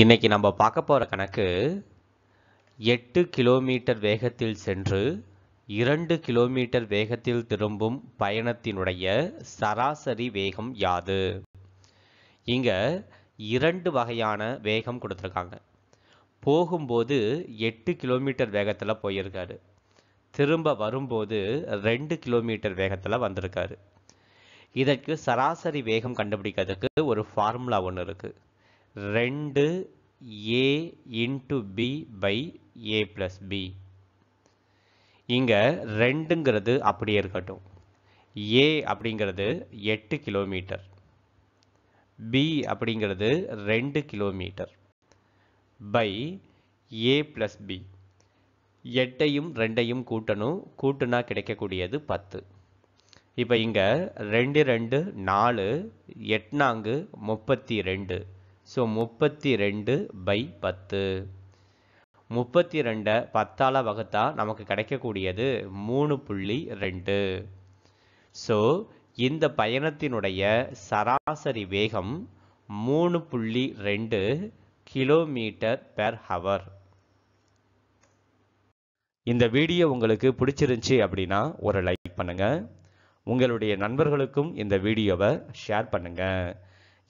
இன்னைக்கு நம்ம பார்க்க போகிற கணக்கு எட்டு கிலோமீட்டர் வேகத்தில் சென்று இரண்டு கிலோமீட்டர் வேகத்தில் திரும்பும் பயணத்தினுடைய சராசரி வேகம் யாது இங்கே இரண்டு வகையான வேகம் கொடுத்துருக்காங்க போகும்போது எட்டு கிலோமீட்டர் வேகத்தில் போயிருக்காரு திரும்ப வரும்போது ரெண்டு கிலோமீட்டர் வேகத்தில் வந்திருக்காரு இதற்கு சராசரி வேகம் கண்டுபிடிக்கிறதுக்கு ஒரு ஃபார்முலா ஒன்று இருக்குது ரெண்டு A into B by A plus B இங்கே ரெண்டுங்கிறது அப்படியே இருக்கட்டும் ஏ அப்படிங்கிறது எட்டு கிலோமீட்டர் பி அப்படிங்கிறது ரெண்டு kilometre by A plus B எட்டையும் ரெண்டையும் கூட்டணும் கூட்டுனா கிடைக்கக்கூடியது பத்து இப்போ இங்கே ரெண்டு ரெண்டு நாலு எட்நாங்கு முப்பத்தி ரெண்டு ஸோ முப்பத்தி ரெண்டு பை பத்து முப்பத்தி ரெண்டை பத்தால் வகுத்தா நமக்கு கிடைக்கக்கூடியது மூணு புள்ளி ரெண்டு ஸோ இந்த பயணத்தினுடைய சராசரி வேகம் மூணு புள்ளி ரெண்டு கிலோமீட்டர் பெர் ஹவர் இந்த வீடியோ உங்களுக்கு பிடிச்சிருந்துச்சி அப்படின்னா ஒரு லைக் பண்ணுங்கள் உங்களுடைய நண்பர்களுக்கும் இந்த வீடியோவை ஷேர் பண்ணுங்கள்